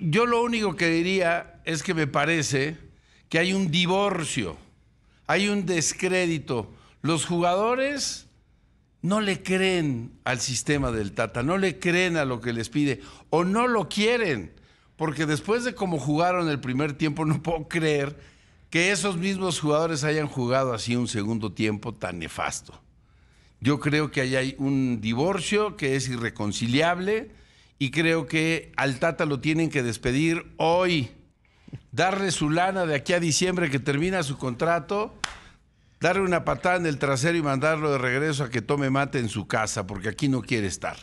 Yo lo único que diría es que me parece que hay un divorcio, hay un descrédito. Los jugadores no le creen al sistema del Tata, no le creen a lo que les pide o no lo quieren, porque después de cómo jugaron el primer tiempo no puedo creer que esos mismos jugadores hayan jugado así un segundo tiempo tan nefasto. Yo creo que ahí hay un divorcio que es irreconciliable y creo que al Tata lo tienen que despedir hoy. Darle su lana de aquí a diciembre que termina su contrato, darle una patada en el trasero y mandarlo de regreso a que tome mate en su casa, porque aquí no quiere estar.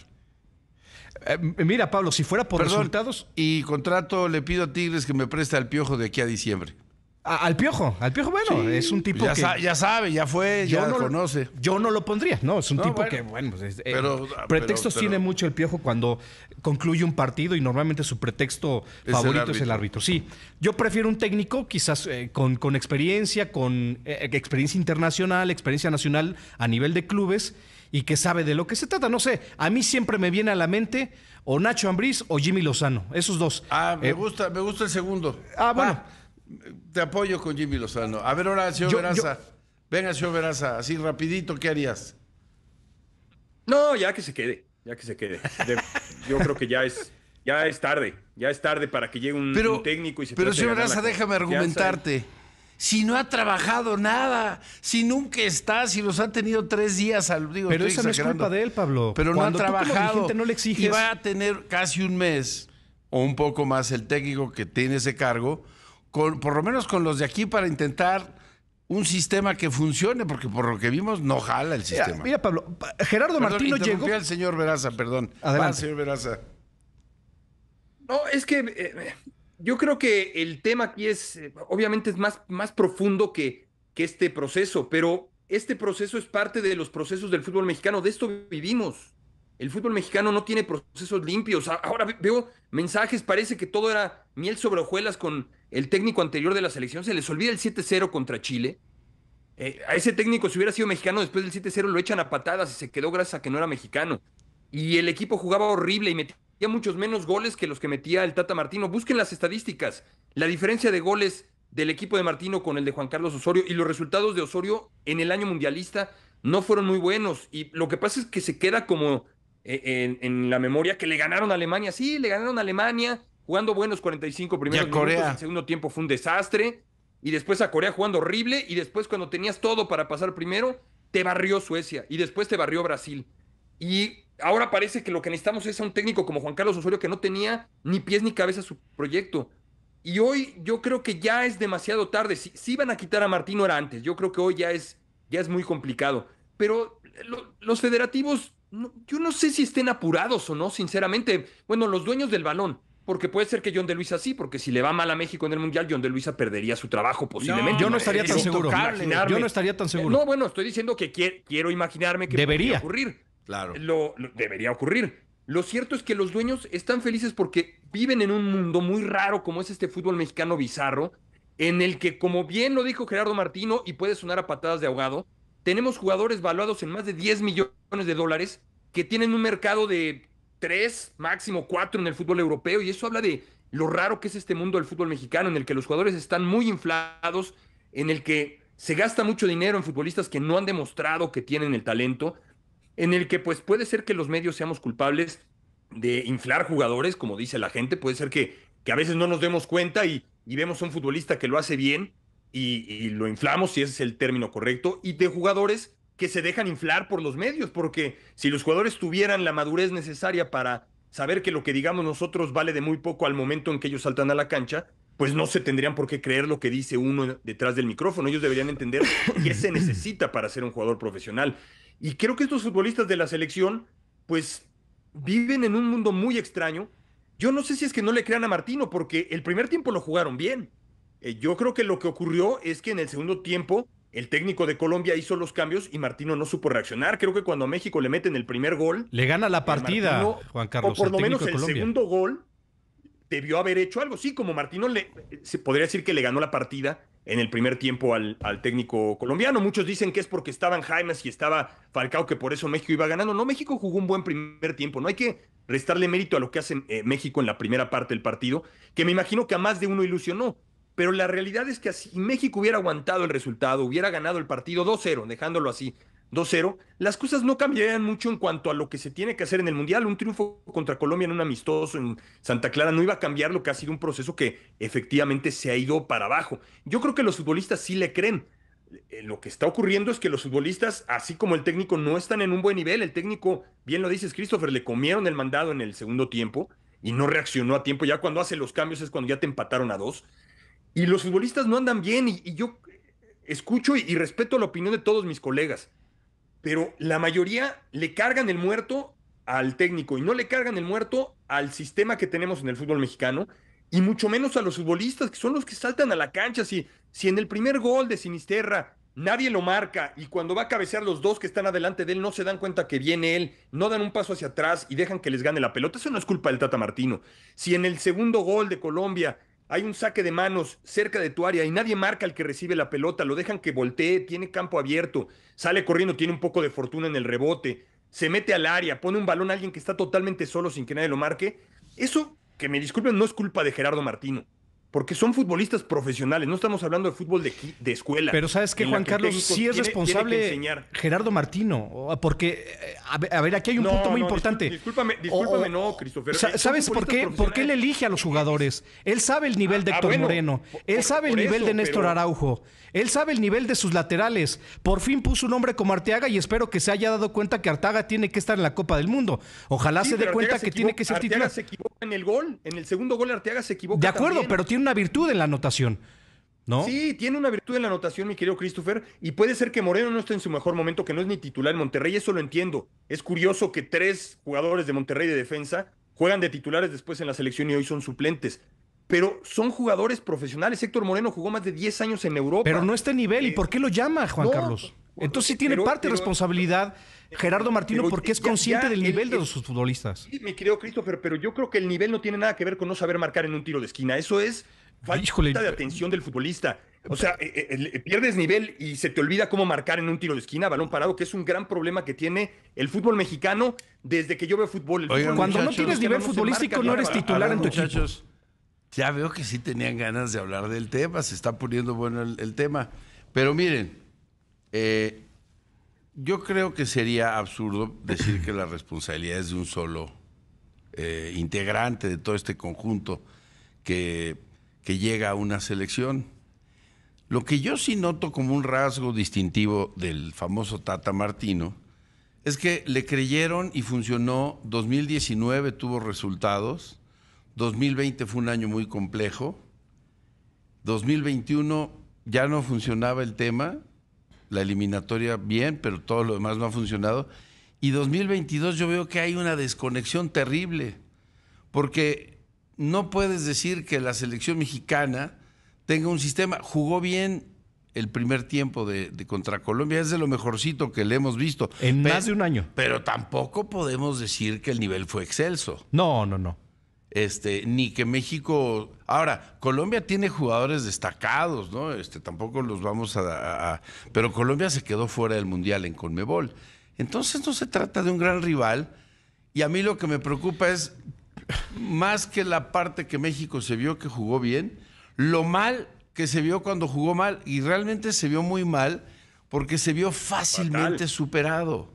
Eh, mira, Pablo, si fuera por resultados. Y contrato, le pido a Tigres que me preste al piojo de aquí a diciembre al piojo, al piojo, bueno, es un tipo ya que. ya sabe, ya fue, ya lo conoce. Yo no lo pondría, ¿no? Es un ah, tipo que, bueno, pues, eh, ah, pero, pretextos tiene mucho el piojo cuando concluye un partido y normalmente su pretexto favorito es el árbitro. Sí, yo prefiero un técnico quizás eh, con, experiencia, con eh, experiencia internacional, experiencia nacional a nivel de clubes y que sabe de lo que se trata. No sé, a mí siempre me viene a la mente o Nacho Ambriz o Jimmy Lozano, esos dos. Ah, me gusta, me gusta el segundo. Ah, bueno. Ah, te apoyo con Jimmy Lozano. A ver, ahora señor Veraza. venga señor Veraza, así rapidito, ¿qué harías? No, ya que se quede, ya que se quede. yo creo que ya es, ya es tarde, ya es tarde para que llegue un, técnico y se Pero, señor Veraza, déjame argumentarte. Si no ha trabajado nada, si nunca está, si los ha tenido tres días al Pero esa no es culpa de él, Pablo. Pero no ha trabajado. No le Y va a tener casi un mes o un poco más el técnico que tiene ese cargo por lo menos con los de aquí para intentar un sistema que funcione, porque por lo que vimos no jala el sistema. Mira, Pablo, Gerardo Martínez Martino llegó. al señor Veraza, perdón. Adelante. señor Veraza. No, es que eh, yo creo que el tema aquí es, eh, obviamente es más, más profundo que, que este proceso, pero este proceso es parte de los procesos del fútbol mexicano, de esto vivimos. El fútbol mexicano no tiene procesos limpios. Ahora veo mensajes, parece que todo era miel sobre hojuelas con el técnico anterior de la selección, se les olvida el 7-0 contra Chile. Eh, a ese técnico, si hubiera sido mexicano después del 7-0, lo echan a patadas y se quedó gracias a que no era mexicano. Y el equipo jugaba horrible y metía muchos menos goles que los que metía el Tata Martino. Busquen las estadísticas. La diferencia de goles del equipo de Martino con el de Juan Carlos Osorio y los resultados de Osorio en el año mundialista no fueron muy buenos. Y lo que pasa es que se queda como eh, en, en, la memoria que le ganaron a Alemania. Sí, le ganaron a Alemania, jugando buenos 45 primeros Corea. minutos, el segundo tiempo fue un desastre, y después a Corea jugando horrible, y después cuando tenías todo para pasar primero, te barrió Suecia, y después te barrió Brasil. Y ahora parece que lo que necesitamos es a un técnico como Juan Carlos Osorio que no tenía ni pies ni cabeza su proyecto. Y hoy yo creo que ya es demasiado tarde. Si, si iban a quitar a Martino era antes. Yo creo que hoy ya es, ya es muy complicado. Pero los federativos, yo no sé si estén apurados o no, sinceramente. Bueno, los dueños del balón. Porque puede ser que John de Luisa sí, porque si le va mal a México en el Mundial, John de Luisa perdería su trabajo posiblemente. yo no estaría eh, tan seguro. Yo no estaría tan seguro. No, bueno, estoy diciendo que quiero, imaginarme que debería ocurrir. Claro. debería ocurrir. Lo cierto es que los dueños están felices porque viven en un mundo muy raro como es este fútbol mexicano bizarro, en el que, como bien lo dijo Gerardo Martino, y puede sonar a patadas de ahogado, tenemos jugadores valuados en más de 10 millones de dólares que tienen un mercado de tres, máximo cuatro en el fútbol europeo, y eso habla de lo raro que es este mundo del fútbol mexicano, en el que los jugadores están muy inflados, en el que se gasta mucho dinero en futbolistas que no han demostrado que tienen el talento, en el que pues puede ser que los medios seamos culpables de inflar jugadores, como dice la gente, puede ser que, a veces no nos demos cuenta y, vemos a un futbolista que lo hace bien y, y, lo inflamos, si ese es el término correcto, y de jugadores que se dejan inflar por los medios, porque si los jugadores tuvieran la madurez necesaria para saber que lo que digamos nosotros vale de muy poco al momento en que ellos saltan a la cancha, pues no se tendrían por qué creer lo que dice uno detrás del micrófono. Ellos deberían entender qué se necesita para ser un jugador profesional. Y creo que estos futbolistas de la selección, pues viven en un mundo muy extraño. Yo no sé si es que no le crean a Martino, porque el primer tiempo lo jugaron bien. Eh, yo creo que lo que ocurrió es que en el segundo tiempo el técnico de Colombia hizo los cambios y Martino no supo reaccionar. Creo que cuando a México le meten el primer gol. Le gana la eh, partida, Juan Carlos. O por lo menos el segundo gol debió haber hecho algo. Sí, como Martino le, se podría decir que le ganó la partida en el primer tiempo al, al, técnico colombiano. Muchos dicen que es porque estaban Jaimes y estaba Falcao, que por eso México iba ganando. No, México jugó un buen primer tiempo. No hay que restarle mérito a lo que hace eh, México en la primera parte del partido, que me imagino que a más de uno ilusionó pero la realidad es que así México hubiera aguantado el resultado, hubiera ganado el partido 2-0, dejándolo así, 2-0, las cosas no cambiarían mucho en cuanto a lo que se tiene que hacer en el Mundial. Un triunfo contra Colombia en un amistoso en Santa Clara no iba a cambiar lo que ha sido un proceso que efectivamente se ha ido para abajo. Yo creo que los futbolistas sí le creen. Eh, lo que está ocurriendo es que los futbolistas, así como el técnico, no están en un buen nivel. El técnico, bien lo dices, Christopher, le comieron el mandado en el segundo tiempo y no reaccionó a tiempo. Ya cuando hace los cambios es cuando ya te empataron a dos y los futbolistas no andan bien y, yo escucho y, respeto la opinión de todos mis colegas, pero la mayoría le cargan el muerto al técnico y no le cargan el muerto al sistema que tenemos en el fútbol mexicano y mucho menos a los futbolistas que son los que saltan a la cancha. Si, si en el primer gol de Sinisterra nadie lo marca y cuando va a cabecear los dos que están adelante de él no se dan cuenta que viene él, no dan un paso hacia atrás y dejan que les gane la pelota, eso no es culpa del Tata Martino. Si en el segundo gol de Colombia hay un saque de manos cerca de tu área y nadie marca al que recibe la pelota, lo dejan que voltee, tiene campo abierto, sale corriendo, tiene un poco de fortuna en el rebote, se mete al área, pone un balón a alguien que está totalmente solo sin que nadie lo marque. Eso, que me disculpen, no es culpa de Gerardo Martino porque son futbolistas profesionales, no estamos hablando de fútbol de, escuela. Pero sabes que Juan Carlos sí es responsable Gerardo Martino, porque, eh, a ver, aquí hay un punto muy importante. Discúlpame, discúlpame, no, Christopher. Eh, ¿Sabes por qué? Porque él elige a los jugadores. Él sabe el nivel ah, de ah, Héctor Moreno, él sabe el nivel de Néstor Araujo, él sabe el nivel de sus laterales. Por fin puso un hombre como Arteaga y espero que se haya dado cuenta que Arteaga tiene que estar en la Copa del Mundo. Ojalá se dé cuenta que tiene que ser titular en el gol. En el segundo gol Arteaga se equivoca. De acuerdo, pero tiene una virtud en la anotación. ¿No? Sí, tiene una virtud en la anotación, mi querido Christopher, y puede ser que Moreno no esté en su mejor momento, que no es ni titular en Monterrey, eso lo entiendo. Es curioso que tres jugadores de Monterrey de defensa juegan de titulares después en la selección y hoy son suplentes. Pero son jugadores profesionales. Héctor Moreno jugó más de 10 años en Europa. Pero no está en nivel, ¿y por qué lo llama Juan Carlos? Entonces tiene parte de responsabilidad eh, Gerardo Martino porque es consciente del nivel de sus futbolistas. Sí, mi querido Christopher, pero yo creo que el nivel no tiene nada que ver con no saber marcar en un tiro de esquina. Eso es falta de eh, atención del futbolista. O eh, sea, pierdes nivel y se te olvida cómo marcar en un tiro de esquina, balón parado, que es un gran problema que tiene el fútbol mexicano desde que yo veo fútbol. cuando no tienes nivel futbolístico no eres titular en tu equipo. Ya veo que sí tenían ganas de hablar del tema, se está poniendo bueno el tema. Pero miren, eh, yo creo que sería absurdo decir que la responsabilidad es de un solo eh, integrante de todo este conjunto que, que llega a una selección. Lo que yo sí noto como un rasgo distintivo del famoso Tata Martino es que le creyeron y funcionó. 2019 tuvo resultados. 2020 fue un año muy complejo. 2021 ya no funcionaba el tema la eliminatoria bien, pero todo lo demás no ha funcionado. Y 2022 yo veo que hay una desconexión terrible, porque no puedes decir que la selección mexicana tenga un sistema. Jugó bien el primer tiempo de, contra Colombia, es de lo mejorcito que le hemos visto. En más de un año. Pero tampoco podemos decir que el nivel fue excelso. No, no, no este, ni que México. Ahora, Colombia tiene jugadores destacados, ¿no? Este, tampoco los vamos a, a, Pero Colombia se quedó fuera del Mundial en Conmebol. Entonces no se trata de un gran rival. Y a mí lo que me preocupa es, más que la parte que México se vio que jugó bien, lo mal que se vio cuando jugó mal, y realmente se vio muy mal, porque se vio fácilmente superado.